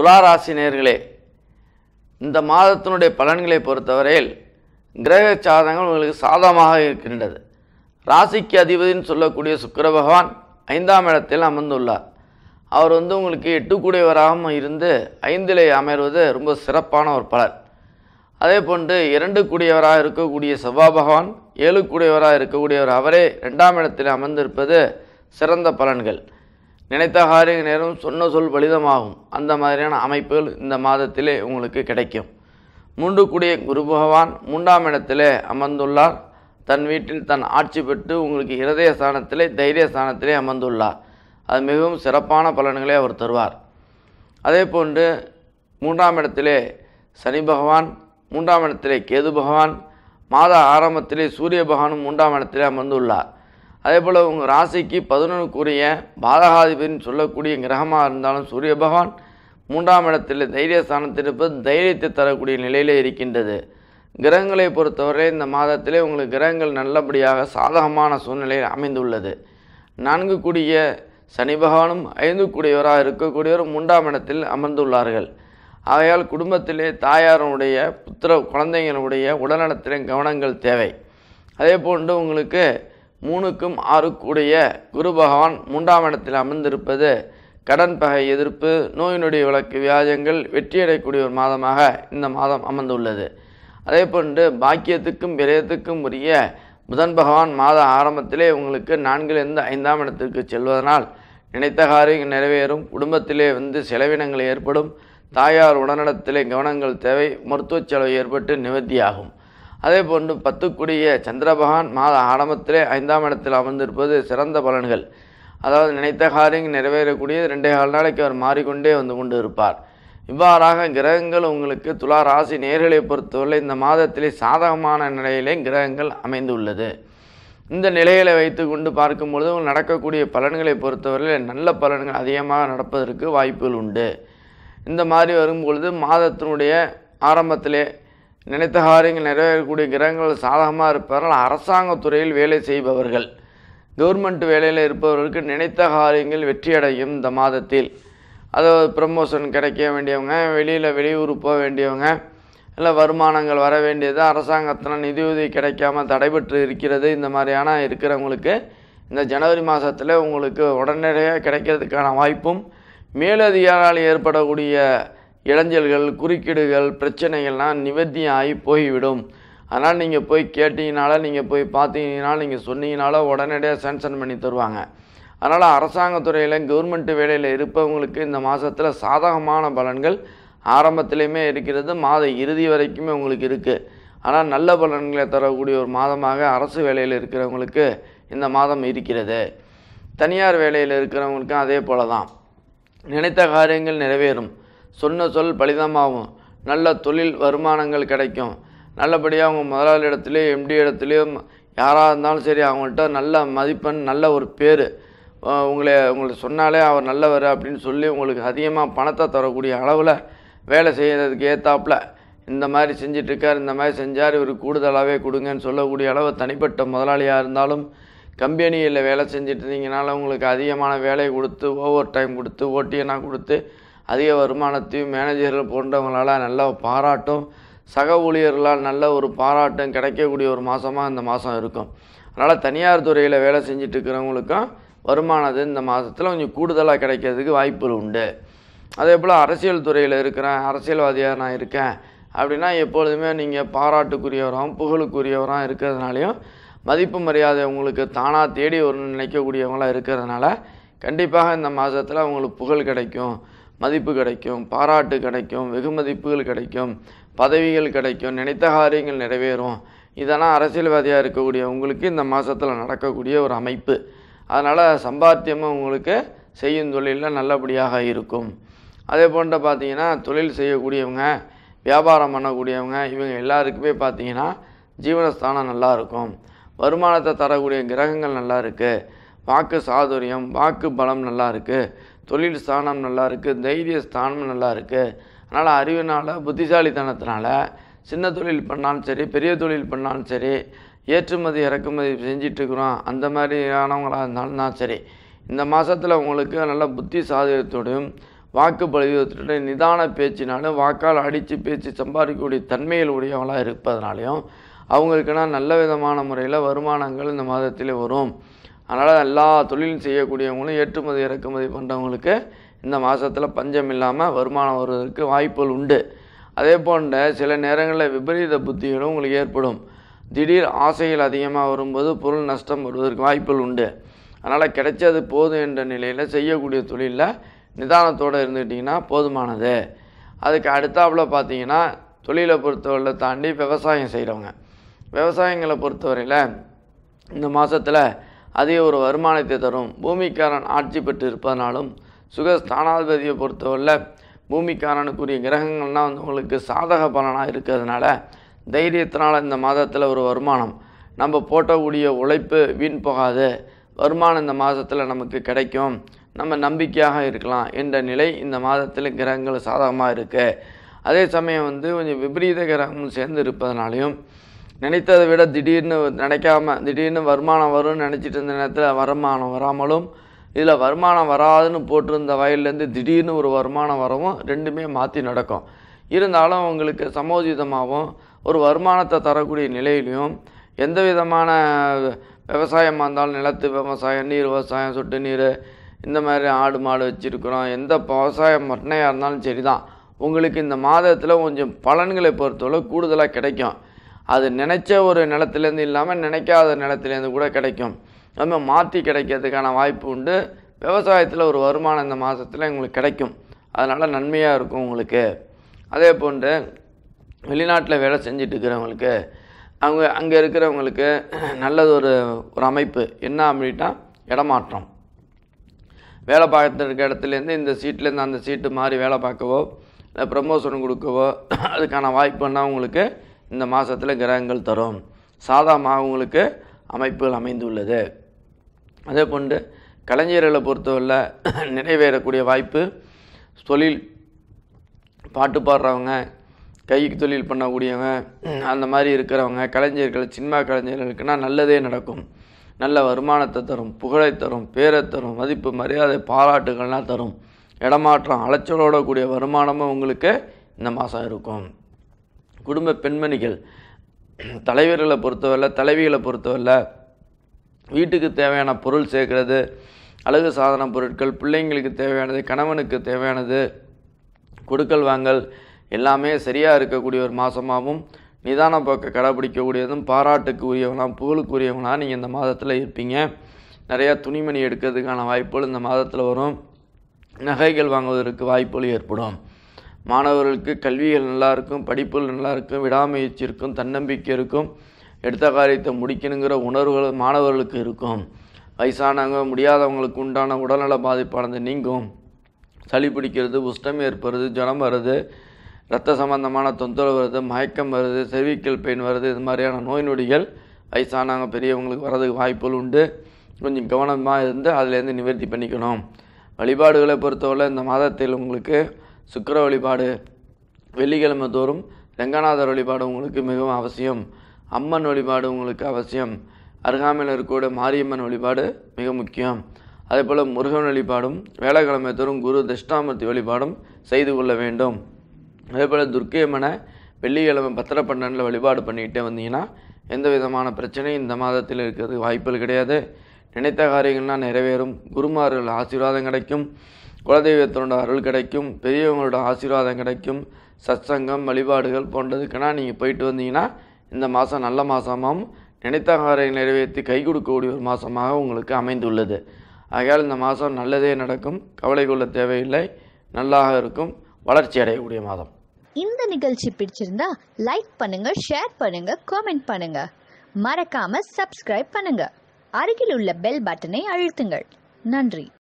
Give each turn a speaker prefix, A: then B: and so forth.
A: துளாராசி நேர்களே இந்த மாதத்தினுடைய பலன்களை பொறுத்தவரையில் கிரக சாதகங்கள் உங்களுக்கு சாதமாக இருக்கின்றது ராசிக்கு அதிபதினு சொல்லக்கூடிய சுக்கர பகவான் ஐந்தாம் இடத்தில் அமர்ந்துள்ளார் அவர் வந்து உங்களுக்கு எட்டுக்குடையவராகவும் இருந்து ஐந்திலே அமர்வது ரொம்ப சிறப்பான ஒரு பலன் அதே போன்று இரண்டு கூடியவராக இருக்கக்கூடிய செவ்வா பகவான் ஏழு கூடியவராக இருக்கக்கூடியவர் அவரே ரெண்டாம் இடத்தில் அமர்ந்திருப்பது சிறந்த பலன்கள் நினைத்த காரிய நேரம் சொன்ன சொல் பலிதமாகும் அந்த மாதிரியான அமைப்புகள் இந்த மாதத்திலே உங்களுக்கு கிடைக்கும் மூன்று கூடிய குரு பகவான் மூன்றாம் இடத்திலே அமர்ந்துள்ளார் தன் வீட்டில் தன் ஆட்சி பெற்று உங்களுக்கு இருதய ஸ்தானத்திலே தைரிய ஸ்தானத்திலே அமர்ந்துள்ளார் அது மிகவும் சிறப்பான பலன்களை அவர் தருவார் அதே போன்று மூன்றாம் இடத்திலே சனி பகவான் மூன்றாம் இடத்திலே கேது பகவான் மாத ஆரம்பத்திலே சூரிய பகவானும் மூன்றாம் இடத்திலே அமர்ந்துள்ளார் அதே போல் உங்கள் ராசிக்கு பதினொன்றுக்குரிய பாதகாதிபதினு சொல்லக்கூடிய கிரகமாக இருந்தாலும் சூரிய பகவான் மூன்றாம் இடத்தில் இருப்பது தைரியத்தை தரக்கூடிய நிலையில் இருக்கின்றது கிரகங்களை பொறுத்தவரை இந்த மாதத்திலே உங்களுக்கு கிரகங்கள் நல்லபடியாக சாதகமான சூழ்நிலையில் அமைந்துள்ளது நான்கு கூடிய சனி பகவானும் ஐந்து கூடியவராக இருக்கக்கூடியவர் மூன்றாம் இடத்தில் அமர்ந்துள்ளார்கள் ஆகையால் குடும்பத்திலே தாயாரனுடைய புத்திர குழந்தைங்களுடைய உடல்நலத்திலே கவனங்கள் தேவை அதே போன்று உங்களுக்கு மூணுக்கும் ஆறுக்குடைய குரு பகவான் மூன்றாம் இடத்தில் அமர்ந்திருப்பது கடன் பகை எதிர்ப்பு நோயினுடைய விளக்கு வியாஜங்கள் வெற்றியடையக்கூடிய ஒரு மாதமாக இந்த மாதம் அமர்ந்துள்ளது அதே போன்று பாக்கியத்துக்கும் விரயத்துக்கும் உரிய புதன் பகவான் மாத ஆரம்பத்திலே உங்களுக்கு நான்கிலிருந்து ஐந்தாம் இடத்திற்கு செல்வதனால் நினைத்த காரியங்கள் நிறைவேறும் குடும்பத்திலே வந்து செலவினங்கள் ஏற்படும் தாயார் உடனடத்திலே கவனங்கள் தேவை மருத்துவச் செலவு ஏற்பட்டு நிவர்த்தியாகும் அதே போன்று பத்துக்குடிய சந்திரபகான் மாத ஆரம்பத்திலே ஐந்தாம் இடத்தில் அமர்ந்திருப்பது சிறந்த பலன்கள் அதாவது நினைத்த காரியம் நிறைவேறக்கூடிய ரெண்டே கால் நாளைக்கு அவர் மாறிக்கொண்டே வந்து கொண்டு இருப்பார் இவ்வாறாக கிரகங்கள் உங்களுக்கு துலா ராசி நேர்களை பொறுத்தவரை இந்த மாதத்திலே சாதகமான நிலையிலே கிரகங்கள் அமைந்துள்ளது இந்த நிலைகளை வைத்து கொண்டு பார்க்கும்பொழுது நடக்கக்கூடிய பலன்களை பொறுத்தவரையில் நல்ல பலன்கள் அதிகமாக நடப்பதற்கு வாய்ப்புகள் உண்டு இந்த மாதிரி வரும்பொழுது மாதத்தினுடைய ஆரம்பத்திலே நினைத்த காரியங்கள் நிறைவேறக்கூடிய கிரகங்கள் சாதகமாக இருப்பவர்கள் அரசாங்கத்துறையில் வேலை செய்பவர்கள் கவர்மெண்ட் வேலையில் இருப்பவர்களுக்கு நினைத்த காரியங்கள் வெற்றியடையும் இந்த மாதத்தில் அதாவது ப்ரமோஷன் கிடைக்க வேண்டியவங்க வெளியில் வெளியூர் போக வேண்டியவங்க இல்லை வருமானங்கள் வர வேண்டியது அரசாங்கத்தில் நிதியுதவி கிடைக்காம தடைபெற்று இருக்கிறது இந்த மாதிரியான இருக்கிறவங்களுக்கு இந்த ஜனவரி மாதத்தில் உங்களுக்கு உடனடியாக கிடைக்கிறதுக்கான வாய்ப்பும் மேலதிகாரால் ஏற்படக்கூடிய இடைஞ்சல்கள் குறுக்கீடுகள் பிரச்சனைகள்லாம் நிவர்த்தி ஆகி போய்விடும் அதனால் நீங்கள் போய் கேட்டிங்கனால நீங்கள் போய் பார்த்தீங்கன்னாலும் நீங்கள் சொன்னீங்கனால உடனடியாக சேங்ஷன் பண்ணி தருவாங்க அதனால் அரசாங்கத்துறையில் கவர்மெண்ட் வேலையில் இருப்பவங்களுக்கு இந்த மாதத்தில் சாதகமான பலன்கள் ஆரம்பத்திலையுமே இருக்கிறது மாத இறுதி வரைக்குமே உங்களுக்கு இருக்குது ஆனால் நல்ல பலன்களை தரக்கூடிய ஒரு மாதமாக அரசு வேலையில் இருக்கிறவங்களுக்கு இந்த மாதம் இருக்கிறது தனியார் வேலையில் இருக்கிறவங்களுக்கும் அதே போல தான் நினைத்த காரியங்கள் நிறைவேறும் சொன்ன சொல் பலிதமாகும் நல்ல தொழில் வருமானங்கள் கிடைக்கும் நல்லபடியாக அவங்க முதலாளி இடத்துலையும் எம்டி இடத்துலையும் யாராக இருந்தாலும் சரி அவங்கள்ட்ட நல்ல மதிப்பெண் நல்ல ஒரு பேர் உங்களை உங்களுக்கு சொன்னாலே அவர் நல்லவர் அப்படின்னு சொல்லி உங்களுக்கு அதிகமாக பணத்தை தரக்கூடிய அளவில் வேலை செய்கிறதுக்கு ஏற்றாப்பில் இந்த மாதிரி செஞ்சிட்ருக்கார் இந்த மாதிரி செஞ்சார் இவர் கூடுதலாகவே கொடுங்கன்னு சொல்லக்கூடிய அளவு தனிப்பட்ட முதலாளியாக இருந்தாலும் கம்பெனியில் வேலை செஞ்சுட்டு இருந்தீங்கனால உங்களுக்கு அதிகமான வேலையை கொடுத்து ஓவர் டைம் கொடுத்து ஓட்டியனாக கொடுத்து அதிக வருமானத்தையும் மேனேஜர்கள் போன்றவங்களால் நல்ல பாராட்டும் சக ஊழியர்களால் நல்ல ஒரு பாராட்டும் கிடைக்கக்கூடிய ஒரு மாதமாக இந்த மாதம் இருக்கும் அதனால் தனியார் துறையில் வேலை செஞ்சுட்டு இருக்கிறவங்களுக்கும் வருமானது இந்த மாதத்தில் கொஞ்சம் கூடுதலாக கிடைக்கிறதுக்கு வாய்ப்புகள் உண்டு அதே போல் அரசியல் துறையில் இருக்கிறேன் அரசியல்வாதியாக நான் இருக்கேன் அப்படின்னா எப்பொழுதுமே நீங்கள் பாராட்டுக்குரியவராகவும் புகழுக்குரியவராக இருக்கிறதுனாலையும் மதிப்பு மரியாதை உங்களுக்கு தானாக தேடி ஒரு நினைக்கக்கூடியவங்களாக இருக்கிறதுனால கண்டிப்பாக இந்த மாதத்தில் அவங்களுக்கு புகழ் கிடைக்கும் மதிப்பு கிடைக்கும் பாராட்டு கிடைக்கும் வெகுமதிப்புகள் கிடைக்கும் பதவிகள் கிடைக்கும் நினைத்த காரியங்கள் நிறைவேறும் இதெல்லாம் அரசியல்வாதியாக இருக்கக்கூடிய உங்களுக்கு இந்த மாதத்தில் நடக்கக்கூடிய ஒரு அமைப்பு அதனால் சம்பாத்தியமும் உங்களுக்கு செய்யும் தொழிலில் நல்லபடியாக இருக்கும் அதே போன்ற பார்த்தீங்கன்னா தொழில் செய்யக்கூடியவங்க வியாபாரம் பண்ணக்கூடியவங்க இவங்க எல்லாருக்குமே பார்த்தீங்கன்னா ஜீவனஸ்தானம் நல்லாயிருக்கும் வருமானத்தை தரக்கூடிய கிரகங்கள் நல்லா இருக்குது வாக்கு சாதுரியம் வாக்கு பலம் நல்லா இருக்குது தொழில் ஸ்தானம் நல்லா இருக்குது தைரிய ஸ்தானம் நல்லா இருக்குது அதனால் அறிவினால் புத்திசாலித்தனத்தினால் சின்ன தொழில் பண்ணாலும் சரி பெரிய தொழில் பண்ணாலும் சரி ஏற்றுமதி இறக்குமதி செஞ்சிட்ருக்குறோம் அந்த மாதிரியானவங்களாக இருந்தாலும் தான் சரி இந்த மாதத்தில் உங்களுக்கு நல்ல புத்தி சாதகத்தோடும் வாக்கு பலியுடன் நிதான பேச்சினாலும் வாக்கால் அடித்து பேச்சு சம்பாதிக்கக்கூடிய தன்மையில் உடையவங்களாக இருப்பதனாலையும் அவங்களுக்குன்னா நல்ல விதமான முறையில் வருமானங்கள் இந்த மாதத்தில் வரும் அதனால் எல்லா தொழிலும் செய்யக்கூடியவங்களும் ஏற்றுமதி இறக்குமதி பண்ணுறவங்களுக்கு இந்த மாதத்தில் பஞ்சம் இல்லாமல் வருமானம் வருவதற்கு வாய்ப்புகள் உண்டு அதே போன்ற சில நேரங்களில் விபரீத புத்திகளும் உங்களுக்கு ஏற்படும் திடீர் ஆசைகள் அதிகமாக வரும்போது பொருள் நஷ்டம் வருவதற்கு வாய்ப்புகள் உண்டு அதனால் கிடைச்சது போதும் என்ற நிலையில் செய்யக்கூடிய தொழிலில் நிதானத்தோடு இருந்துக்கிட்டிங்கன்னா போதுமானது அதுக்கு அடுத்தாப்பில் பார்த்தீங்கன்னா தொழிலை பொறுத்தவரையில் தாண்டி விவசாயம் செய்கிறவங்க விவசாயங்களை பொறுத்தவரையில் இந்த மாதத்தில் அதே ஒரு வருமானத்தை தரும் பூமிக்காரன் ஆட்சி பெற்று இருப்பதனாலும் சுக ஸ்தானாதிபதியை பொறுத்தவரையில் பூமிக்காரனுக்குரிய கிரகங்கள்னால் வந்து உங்களுக்கு சாதக பலனாக இருக்கிறதுனால தைரியத்தினால் இந்த மாதத்தில் ஒரு வருமானம் நம்ம போட்டக்கூடிய உழைப்பு வீண் போகாது வருமானம் இந்த மாதத்தில் நமக்கு கிடைக்கும் நம்ம நம்பிக்கையாக இருக்கலாம் என்ற நிலை இந்த மாதத்தில் கிரகங்கள் சாதகமாக இருக்குது அதே சமயம் வந்து கொஞ்சம் விபரீத கிரகமும் சேர்ந்து இருப்பதனாலையும் நினைத்ததை விட திடீர்னு நினைக்காம திடீர்னு வருமானம் வரும்னு நினச்சிட்டு இருந்த நேரத்தில் வருமானம் வராமலும் இதில் வருமானம் வராதுன்னு போட்டிருந்த வயல்லேருந்து திடீர்னு ஒரு வருமானம் வரவும் ரெண்டுமே மாற்றி நடக்கும் இருந்தாலும் உங்களுக்கு சமோஜிதமாகவும் ஒரு வருமானத்தை தரக்கூடிய நிலையிலையும் எந்த விதமான விவசாயமாக இருந்தாலும் நிலத்து விவசாயம் நீர் விவசாயம் சொட்டு நீர் இந்த மாதிரி ஆடு மாடு வச்சுருக்குறோம் எந்த விவசாயம் மட்டையாக இருந்தாலும் சரி தான் உங்களுக்கு இந்த மாதத்தில் கொஞ்சம் பலன்களை பொறுத்தவரை கூடுதலாக கிடைக்கும் அது நினைச்ச ஒரு நிலத்துலேருந்து இல்லாமல் நினைக்காத நிலத்துலேருந்து கூட கிடைக்கும் அதுமாதிரி மாற்றி கிடைக்கிறதுக்கான வாய்ப்பு உண்டு விவசாயத்தில் ஒரு வருமானம் இந்த மாதத்தில் எங்களுக்கு கிடைக்கும் அதனால் நன்மையாக இருக்கும் உங்களுக்கு அதே போன்று வெளிநாட்டில் வேலை செஞ்சுட்டு இருக்கிறவங்களுக்கு அவங்க அங்கே இருக்கிறவங்களுக்கு நல்லது ஒரு ஒரு அமைப்பு என்ன அப்படின்னா இடமாற்றம் வேலை பார்த்துருக்க இடத்துலேருந்து இந்த சீட்லேருந்து அந்த சீட்டு மாதிரி வேலை பார்க்கவோ இல்லை ப்ரமோஷன் கொடுக்கவோ அதுக்கான வாய்ப்புன்னா உங்களுக்கு இந்த மாதத்தில் கிரகங்கள் தரும் சாதாரணமாக உங்களுக்கு அமைப்புகள் அமைந்துள்ளது அதே போன்று கலைஞர்களை பொறுத்தவரை நிறைவேறக்கூடிய வாய்ப்பு தொழில் பாட்டு பாடுறவங்க கைக்கு தொழில் பண்ணக்கூடியவங்க அந்த மாதிரி இருக்கிறவங்க கலைஞர்கள் சினிமா கலைஞர்களுக்குன்னா நல்லதே நடக்கும் நல்ல வருமானத்தை தரும் புகழை தரும் பேரை தரும் மதிப்பு மரியாதை பாராட்டுகள்லாம் தரும் இடமாற்றம் அலைச்சலோட கூடிய வருமானமும் உங்களுக்கு இந்த மாதம் இருக்கும் குடும்ப பெண்மணிகள் தலைவர்களை பொறுத்தவரில் தலைவிகளை பொறுத்தவரில் வீட்டுக்கு தேவையான பொருள் சேர்க்கறது அழகு சாதன பொருட்கள் பிள்ளைங்களுக்கு தேவையானது கணவனுக்கு தேவையானது கொடுக்கல் வாங்கல் எல்லாமே சரியாக இருக்கக்கூடிய ஒரு மாதமாகவும் நிதான போக்க கடைப்பிடிக்கக்கூடியதும் பாராட்டுக்கு உரியவனா புகழுக்கு உரியவனாக நீங்கள் இந்த மாதத்தில் இருப்பீங்க நிறையா துணிமணி எடுக்கிறதுக்கான வாய்ப்புகள் இந்த மாதத்தில் வரும் நகைகள் வாங்குவதற்கு வாய்ப்புகள் ஏற்படும் மாணவர்களுக்கு கல்விகள் நல்லா இருக்கும் படிப்புகள் நல்லா இருக்கும் விடாமுயற்சி இருக்கும் தன்னம்பிக்கை இருக்கும் எடுத்த காரியத்தை முடிக்கணுங்கிற உணர்வுகள் மாணவர்களுக்கு இருக்கும் வயசானவங்க முடியாதவங்களுக்கு உண்டான உடல்நல பாதிப்பானது நீங்கும் சளி பிடிக்கிறது உஷ்டம் ஏற்படுறது ஜலம் வருது ரத்த சம்பந்தமான தொந்தரவு வருது மயக்கம் வருது செர்விக்கல் பெயின் வருது இது மாதிரியான நோய் நொடிகள் வயசானவங்க பெரியவங்களுக்கு வர்றதுக்கு வாய்ப்புகள் உண்டு கொஞ்சம் கவனமாக இருந்து அதிலேருந்து நிவர்த்தி பண்ணிக்கணும் வழிபாடுகளை பொறுத்தவரை இந்த மாதத்தில் உங்களுக்கு சுக்கர வழிபாடு வெள்ளிக்கிழமை தோறும் ரங்கநாதர் வழிபாடு உங்களுக்கு மிகவும் அவசியம் அம்மன் வழிபாடு உங்களுக்கு அவசியம் அருகாமையில் இருக்கக்கூடிய மாரியம்மன் வழிபாடு மிக முக்கியம் அதே போல் முருகன் வழிபாடும் வேலைக்கிழமை தோறும் குரு தஷ்டாமூர்த்தி வழிபாடும் செய்து கொள்ள வேண்டும் அதே போல் துர்க்கையம்மனை வெள்ளிக்கிழமை பத்திரப்பண்ணனில் வழிபாடு பண்ணிக்கிட்டே வந்தீங்கன்னா எந்த விதமான பிரச்சனையும் இந்த மாதத்தில் இருக்கிறது வாய்ப்புகள் கிடையாது நினைத்த காரியங்கள்லாம் நிறைவேறும் குருமார்கள் ஆசீர்வாதம் கிடைக்கும் குலதெய்வத்தினோட அருள் கிடைக்கும் பெரியவங்களோட ஆசீர்வாதம் கிடைக்கும் சச்சங்கம் வழிபாடுகள் போன்றதுக்கெல்லாம் நீங்கள் போயிட்டு வந்தீங்கன்னா இந்த மாதம் நல்ல மாதமாகவும் நினைத்த காரை நிறைவேற்றி கை கொடுக்கக்கூடிய ஒரு மாதமாக உங்களுக்கு அமைந்துள்ளது ஆகையால் இந்த மாதம் நல்லதே நடக்கும் கவலை கொள்ள தேவையில்லை நல்லாக இருக்கும் வளர்ச்சி அடையக்கூடிய மாதம் இந்த நிகழ்ச்சி பிடிச்சிருந்தா லைக் பண்ணுங்க ஷேர் பண்ணுங்க கமெண்ட் பண்ணுங்க மறக்காம சப்ஸ்கிரைப் பண்ணுங்க அருகில் உள்ள பெல் பட்டனை அழுத்துங்கள் நன்றி